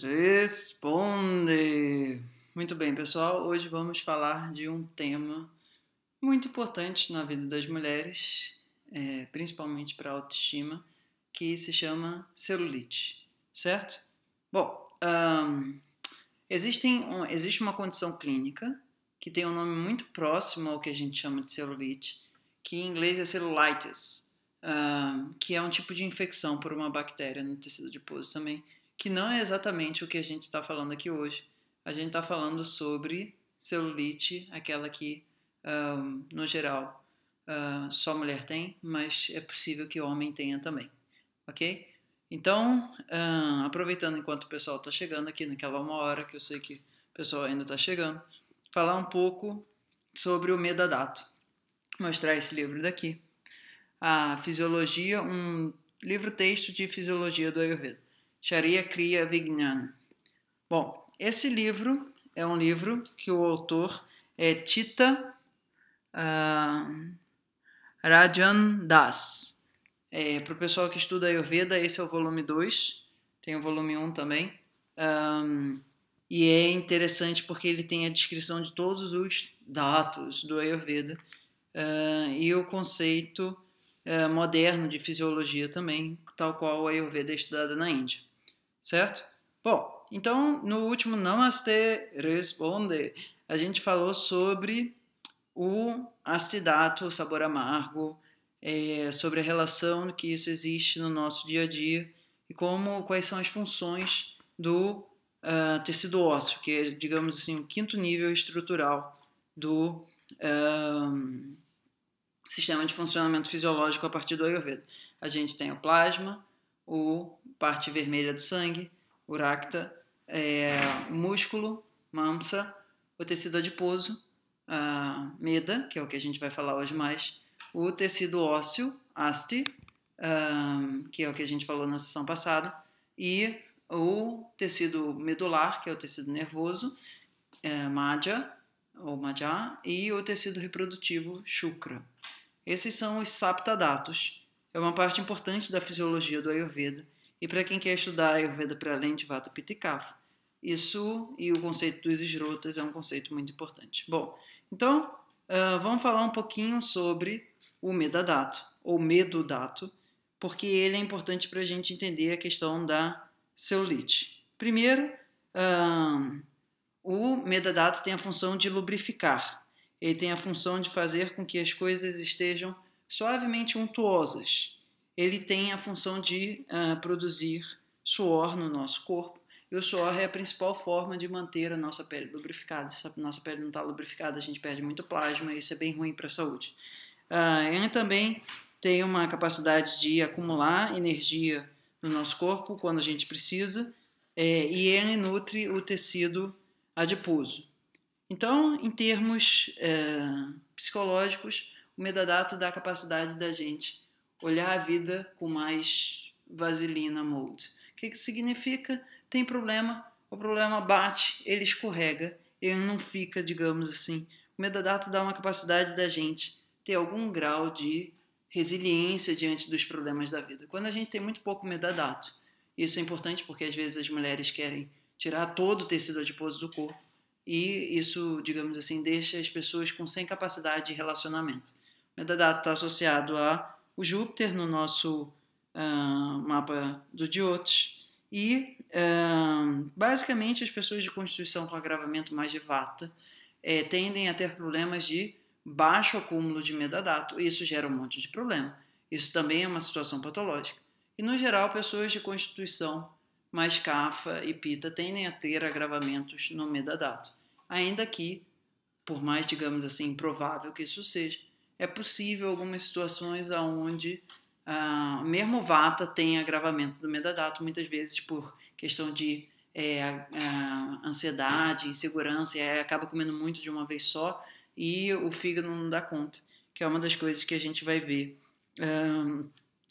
Responde! Muito bem, pessoal, hoje vamos falar de um tema muito importante na vida das mulheres, é, principalmente para a autoestima, que se chama celulite, certo? Bom, um, existem, um, existe uma condição clínica que tem um nome muito próximo ao que a gente chama de celulite, que em inglês é celulitis, um, que é um tipo de infecção por uma bactéria no tecido adiposo também, que não é exatamente o que a gente está falando aqui hoje. A gente está falando sobre celulite, aquela que, um, no geral, uh, só mulher tem, mas é possível que homem tenha também, ok? Então, uh, aproveitando enquanto o pessoal está chegando aqui, naquela uma hora que eu sei que o pessoal ainda está chegando, falar um pouco sobre o Medadato. Mostrar esse livro daqui. A Fisiologia, um livro-texto de Fisiologia do Ayurveda. Sharia Kriya Vijnana. Bom, esse livro é um livro que o autor é Tita uh, ah, Rajan Das. É, Para o pessoal que estuda Ayurveda, esse é o volume 2, tem o volume 1 um também. Um, e é interessante porque ele tem a descrição de todos os dados do Ayurveda uh, e o conceito uh, moderno de fisiologia também, tal qual o Ayurveda é estudado na Índia certo? Bom, então no último Namaste Responde, a gente falou sobre o astidato, o sabor amargo, é, sobre a relação que isso existe no nosso dia a dia e como quais são as funções do uh, tecido ósseo, que é, digamos assim, o quinto nível estrutural do uh, sistema de funcionamento fisiológico a partir do Ayurveda. A gente tem o plasma, o parte vermelha do sangue, uracta, é, músculo, mamsa, o tecido adiposo, a meda, que é o que a gente vai falar hoje mais, o tecido ósseo, asti, um, que é o que a gente falou na sessão passada, e o tecido medular, que é o tecido nervoso, é, ou majá, e o tecido reprodutivo, shukra. Esses são os saptadatos, é uma parte importante da fisiologia do Ayurveda e para quem quer estudar Ayurveda para além de Vata Pitta e Kapha, isso e o conceito dos esrotas é um conceito muito importante. Bom, então uh, vamos falar um pouquinho sobre o medadato, ou medo dato, porque ele é importante para a gente entender a questão da celulite. Primeiro, uh, o medadato tem a função de lubrificar, ele tem a função de fazer com que as coisas estejam suavemente untuosas. Ele tem a função de uh, produzir suor no nosso corpo. E o suor é a principal forma de manter a nossa pele lubrificada. Se a nossa pele não está lubrificada, a gente perde muito plasma e isso é bem ruim para a saúde. Uh, ele também tem uma capacidade de acumular energia no nosso corpo quando a gente precisa é, e ele nutre o tecido adiposo. Então, em termos é, psicológicos, o metadato dá a capacidade da gente olhar a vida com mais vaselina molde. O que que significa? Tem problema, o problema bate, ele escorrega, ele não fica, digamos assim. O metadato dá uma capacidade da gente ter algum grau de resiliência diante dos problemas da vida. Quando a gente tem muito pouco metadato, isso é importante porque às vezes as mulheres querem tirar todo o tecido adiposo do corpo e isso, digamos assim, deixa as pessoas com sem capacidade de relacionamento. Metadados está associado a o Júpiter no nosso uh, mapa do Diotes. E, uh, basicamente, as pessoas de constituição com agravamento mais de vata eh, tendem a ter problemas de baixo acúmulo de metadato. Isso gera um monte de problema. Isso também é uma situação patológica. E, no geral, pessoas de constituição mais cafa e pita tendem a ter agravamentos no metadato. Ainda que, por mais, digamos assim, improvável que isso seja, é possível algumas situações onde ah, mesmo VATA tem agravamento do metadato, muitas vezes por questão de é, a, a ansiedade, insegurança, e acaba comendo muito de uma vez só e o fígado não dá conta, que é uma das coisas que a gente vai ver um,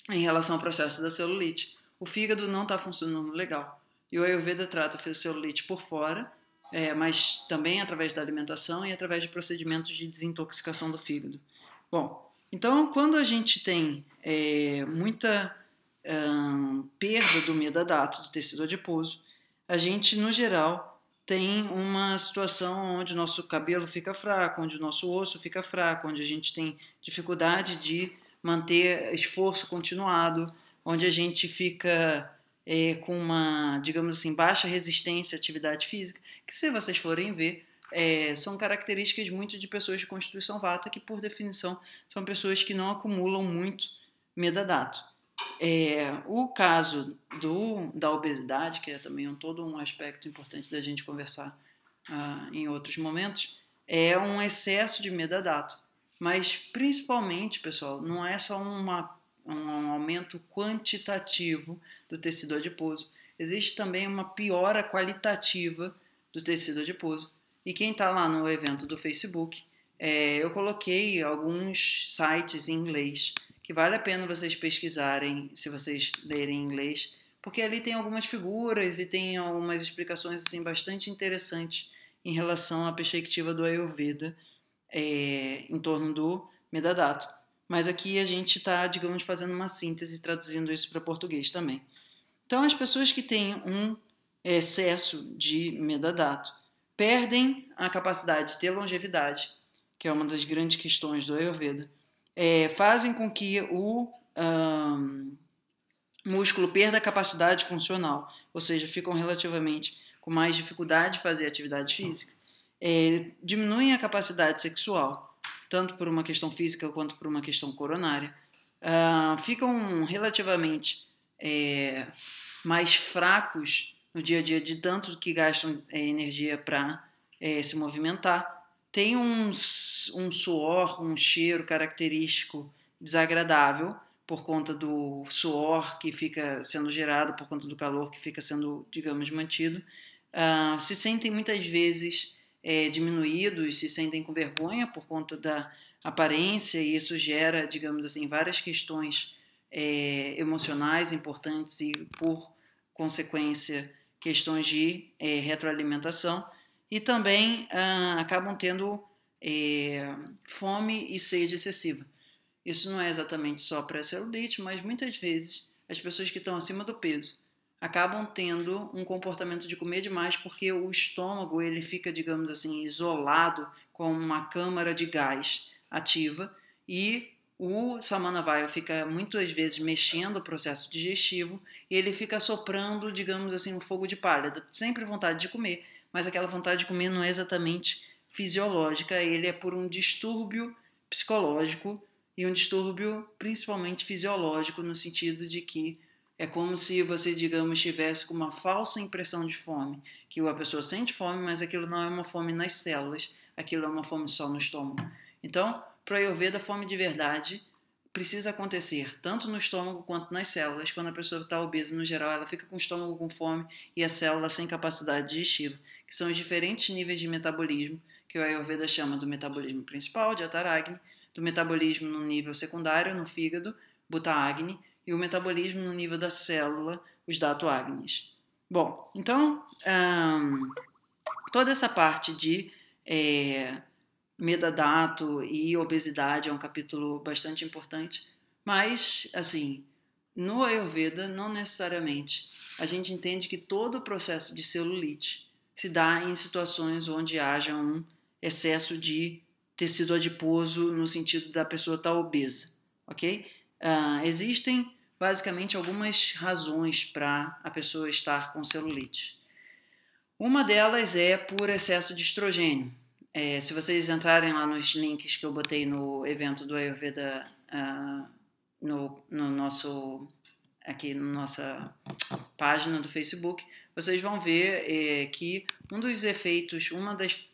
ah, em relação ao processo da celulite. O fígado não está funcionando legal e o Ayurveda trata a celulite por fora, é, mas também através da alimentação e através de procedimentos de desintoxicação do fígado. Bom, então quando a gente tem é, muita perda do metadato do tecido adiposo, a gente, no geral, tem uma situação onde nosso cabelo fica fraco, onde nosso osso fica fraco, onde a gente tem dificuldade de manter esforço continuado, onde a gente fica é, com uma, digamos assim, baixa resistência à atividade física, que se vocês forem ver, é, são características muito de pessoas de constituição vata, que por definição são pessoas que não acumulam muito medadato. É, o caso do, da obesidade, que é também um, todo um aspecto importante da gente conversar uh, em outros momentos, é um excesso de medadato. Mas principalmente, pessoal, não é só uma, um aumento quantitativo do tecido adiposo, existe também uma piora qualitativa do tecido adiposo, e quem está lá no evento do Facebook, é, eu coloquei alguns sites em inglês que vale a pena vocês pesquisarem se vocês lerem em inglês, porque ali tem algumas figuras e tem algumas explicações assim bastante interessantes em relação à perspectiva do Ayurveda é, em torno do metadata. Mas aqui a gente está, digamos, fazendo uma síntese traduzindo isso para português também. Então, as pessoas que têm um excesso de metadata perdem a capacidade de ter longevidade, que é uma das grandes questões do Ayurveda, é, fazem com que o um, músculo perda a capacidade funcional, ou seja, ficam relativamente com mais dificuldade de fazer atividade física, é, diminuem a capacidade sexual, tanto por uma questão física quanto por uma questão coronária, uh, ficam relativamente é, mais fracos no dia a dia de tanto que gastam é, energia para é, se movimentar, tem um, um suor, um cheiro característico desagradável por conta do suor que fica sendo gerado, por conta do calor que fica sendo, digamos, mantido, uh, se sentem muitas vezes é, diminuídos, se sentem com vergonha por conta da aparência, e isso gera, digamos assim, várias questões é, emocionais importantes e, por consequência, questões de é, retroalimentação e também ah, acabam tendo é, fome e sede excessiva. Isso não é exatamente só para a celulite, mas muitas vezes as pessoas que estão acima do peso acabam tendo um comportamento de comer demais porque o estômago ele fica, digamos assim, isolado com uma câmara de gás ativa e o Samanavaio fica muitas vezes mexendo o processo digestivo e ele fica soprando, digamos assim, um fogo de palha. Dá sempre vontade de comer, mas aquela vontade de comer não é exatamente fisiológica, ele é por um distúrbio psicológico e um distúrbio principalmente fisiológico, no sentido de que é como se você, digamos, estivesse com uma falsa impressão de fome, que a pessoa sente fome, mas aquilo não é uma fome nas células, aquilo é uma fome só no estômago. Então, para o Ayurveda, fome de verdade precisa acontecer tanto no estômago quanto nas células. Quando a pessoa está obesa, no geral, ela fica com o estômago com fome e a célula sem capacidade digestiva, que são os diferentes níveis de metabolismo que o Ayurveda chama do metabolismo principal, de Ataragni, do metabolismo no nível secundário, no fígado, butaagni e o metabolismo no nível da célula, os datoagnis. Bom, então, hum, toda essa parte de é, medadato e obesidade é um capítulo bastante importante, mas assim, no Ayurveda não necessariamente. A gente entende que todo o processo de celulite se dá em situações onde haja um excesso de tecido adiposo no sentido da pessoa estar tá obesa, ok? Uh, existem basicamente algumas razões para a pessoa estar com celulite. Uma delas é por excesso de estrogênio. É, se vocês entrarem lá nos links que eu botei no evento do Ayurveda uh, no, no, nosso aqui na nossa página do Facebook, vocês vão ver é, que um dos efeitos, uma das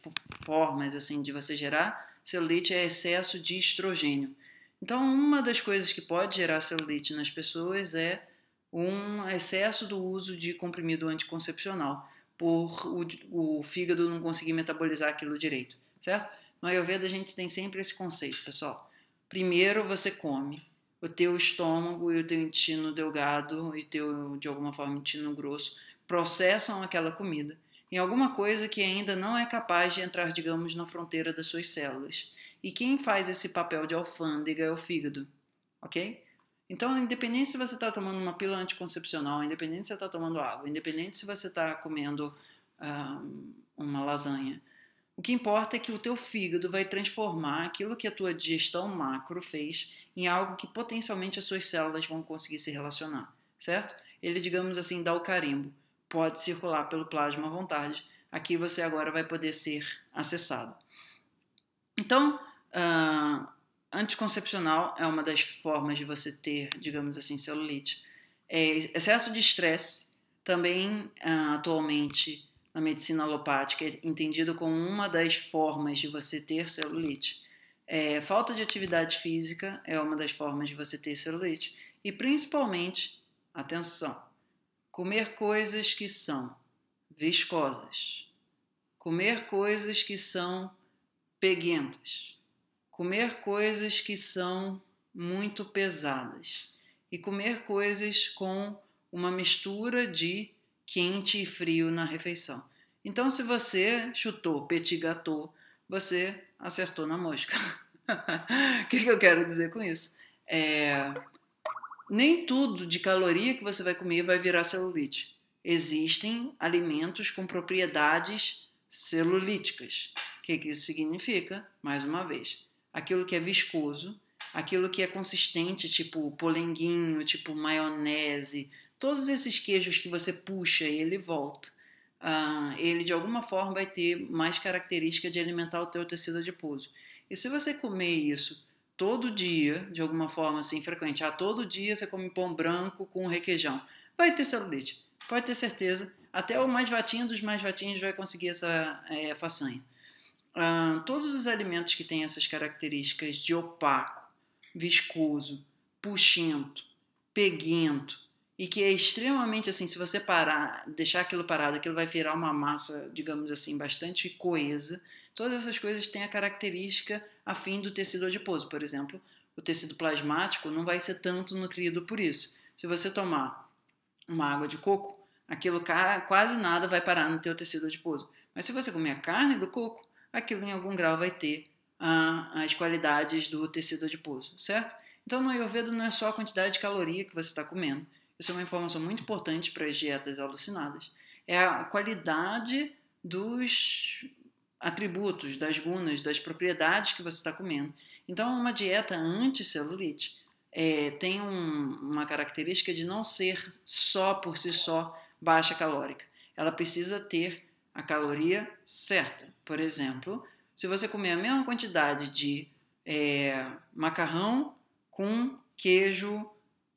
formas assim de você gerar celulite é excesso de estrogênio. Então, uma das coisas que pode gerar celulite nas pessoas é um excesso do uso de comprimido anticoncepcional por o, o fígado não conseguir metabolizar aquilo direito, certo? No Ayurveda a gente tem sempre esse conceito, pessoal. Primeiro você come, o teu estômago e o teu intestino delgado e teu, de alguma forma, intestino grosso processam aquela comida em alguma coisa que ainda não é capaz de entrar, digamos, na fronteira das suas células. E quem faz esse papel de alfândega é o fígado, ok? Então, independente se você está tomando uma pílula anticoncepcional, independente se você está tomando água, independente se você está comendo uh, uma lasanha, o que importa é que o teu fígado vai transformar aquilo que a tua digestão macro fez em algo que potencialmente as suas células vão conseguir se relacionar, certo? Ele, digamos assim, dá o carimbo. Pode circular pelo plasma à vontade. Aqui você agora vai poder ser acessado. Então, uh, anticoncepcional é uma das formas de você ter, digamos assim, celulite. É, excesso de estresse também ah, atualmente na medicina alopática é entendido como uma das formas de você ter celulite. É, falta de atividade física é uma das formas de você ter celulite. E principalmente, atenção, comer coisas que são viscosas, comer coisas que são peguentas comer coisas que são muito pesadas e comer coisas com uma mistura de quente e frio na refeição. Então, se você chutou petit gâteau, você acertou na mosca. O que, que, eu quero dizer com isso? É, nem tudo de caloria que você vai comer vai virar celulite. Existem alimentos com propriedades celulíticas. O que, que isso significa? Mais uma vez, aquilo que é viscoso, aquilo que é consistente, tipo polenguinho, tipo maionese, todos esses queijos que você puxa e ele volta. Uh, ele de alguma forma vai ter mais característica de alimentar o teu tecido adiposo. E se você comer isso todo dia, de alguma forma assim frequente, ah, todo dia você come pão branco com requeijão, vai ter celulite, pode ter certeza. Até o mais vatinho dos mais vatinhos vai conseguir essa é, façanha. Ah, todos os alimentos que têm essas características de opaco, viscoso, puxento, peguento e que é extremamente assim, se você parar, deixar aquilo parado, aquilo vai virar uma massa, digamos assim, bastante coesa. Todas essas coisas têm a característica afim do tecido adiposo, por exemplo, o tecido plasmático não vai ser tanto nutrido por isso. Se você tomar uma água de coco, aquilo quase nada vai parar no teu tecido adiposo. Mas se você comer a carne do coco, aquilo em algum grau vai ter ah, as qualidades do tecido adiposo, certo? Então no Ayurveda não é só a quantidade de caloria que você está comendo, isso é uma informação muito importante para as dietas alucinadas, é a qualidade dos atributos, das gunas, das propriedades que você está comendo. Então uma dieta anticelulite é, tem um, uma característica de não ser só por si só baixa calórica. Ela precisa ter a caloria certa. Por exemplo, se você comer a mesma quantidade de é, macarrão com queijo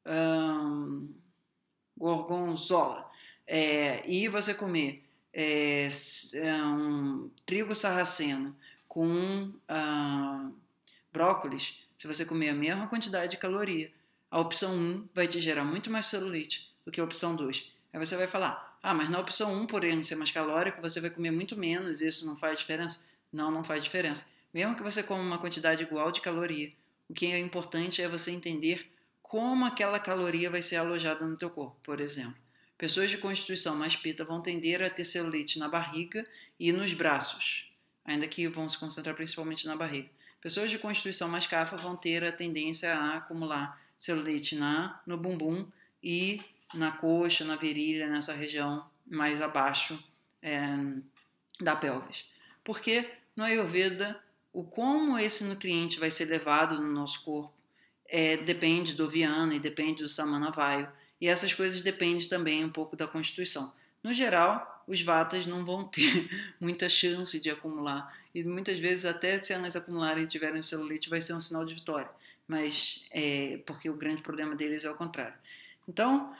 hum, gorgonzola é, e você comer é, é um, trigo sarraceno com hum, brócolis, se você comer a mesma quantidade de caloria, a opção 1 vai te gerar muito mais celulite do que a opção 2. Aí você vai falar, ah, mas na opção 1, um, por ele ser mais calórico, você vai comer muito menos, e isso não faz diferença? Não, não faz diferença. Mesmo que você coma uma quantidade igual de caloria, o que é importante é você entender como aquela caloria vai ser alojada no teu corpo, por exemplo. Pessoas de constituição mais pita vão tender a ter celulite na barriga e nos braços, ainda que vão se concentrar principalmente na barriga. Pessoas de constituição mais cafa vão ter a tendência a acumular celulite na, no bumbum e na coxa, na virilha, nessa região mais abaixo é, da pelvis. Porque no Ayurveda, o como esse nutriente vai ser levado no nosso corpo é, depende do Viana e depende do Samanavaio. E essas coisas dependem também um pouco da constituição. No geral, os vatas não vão ter muita chance de acumular. E muitas vezes, até se elas acumularem e tiverem celulite, vai ser um sinal de vitória. Mas, é, porque o grande problema deles é o contrário. Então,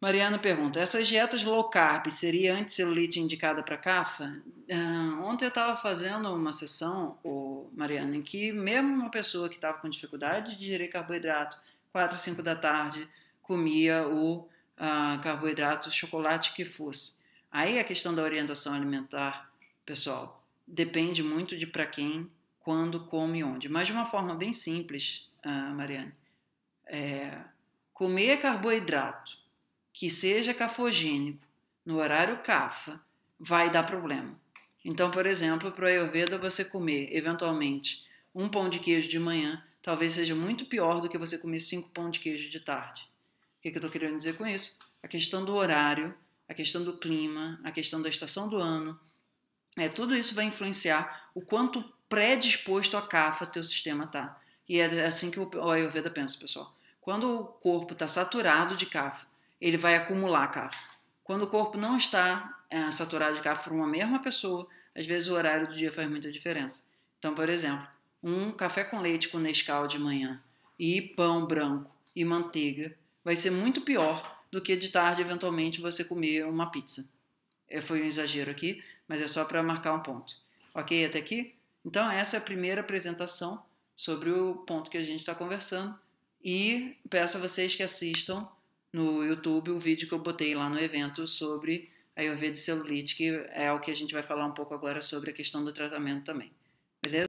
Mariana pergunta: essas dietas low carb seria anticelulite indicada para CAFA? Uh, ontem eu estava fazendo uma sessão, o Mariana, em que mesmo uma pessoa que estava com dificuldade de digerir carboidrato, 4, 5 da tarde, comia o uh, carboidrato, chocolate que fosse. Aí a questão da orientação alimentar, pessoal, depende muito de para quem, quando, como e onde. Mas de uma forma bem simples, uh, Mariana, é, comer carboidrato que seja cafogênico, no horário cafa, vai dar problema. Então, por exemplo, para o Ayurveda, você comer, eventualmente, um pão de queijo de manhã talvez seja muito pior do que você comer cinco pão de queijo de tarde. O que, é que eu estou querendo dizer com isso? A questão do horário, a questão do clima, a questão da estação do ano, é, tudo isso vai influenciar o quanto predisposto a cafa teu sistema tá. E é, é assim que o Ayurveda pensa, pessoal. Quando o corpo está saturado de cafa, ele vai acumular cafo. Quando o corpo não está é, saturado de café para uma mesma pessoa, às vezes o horário do dia faz muita diferença. Então, por exemplo, um café com leite com Nescau de manhã e pão branco e manteiga vai ser muito pior do que de tarde eventualmente você comer uma pizza. É, foi um exagero aqui, mas é só para marcar um ponto. Ok, até aqui? Então, essa é a primeira apresentação sobre o ponto que a gente está conversando e peço a vocês que assistam no YouTube o vídeo que eu botei lá no evento sobre a Ayurveda celulite, que é o que a gente vai falar um pouco agora sobre a questão do tratamento também.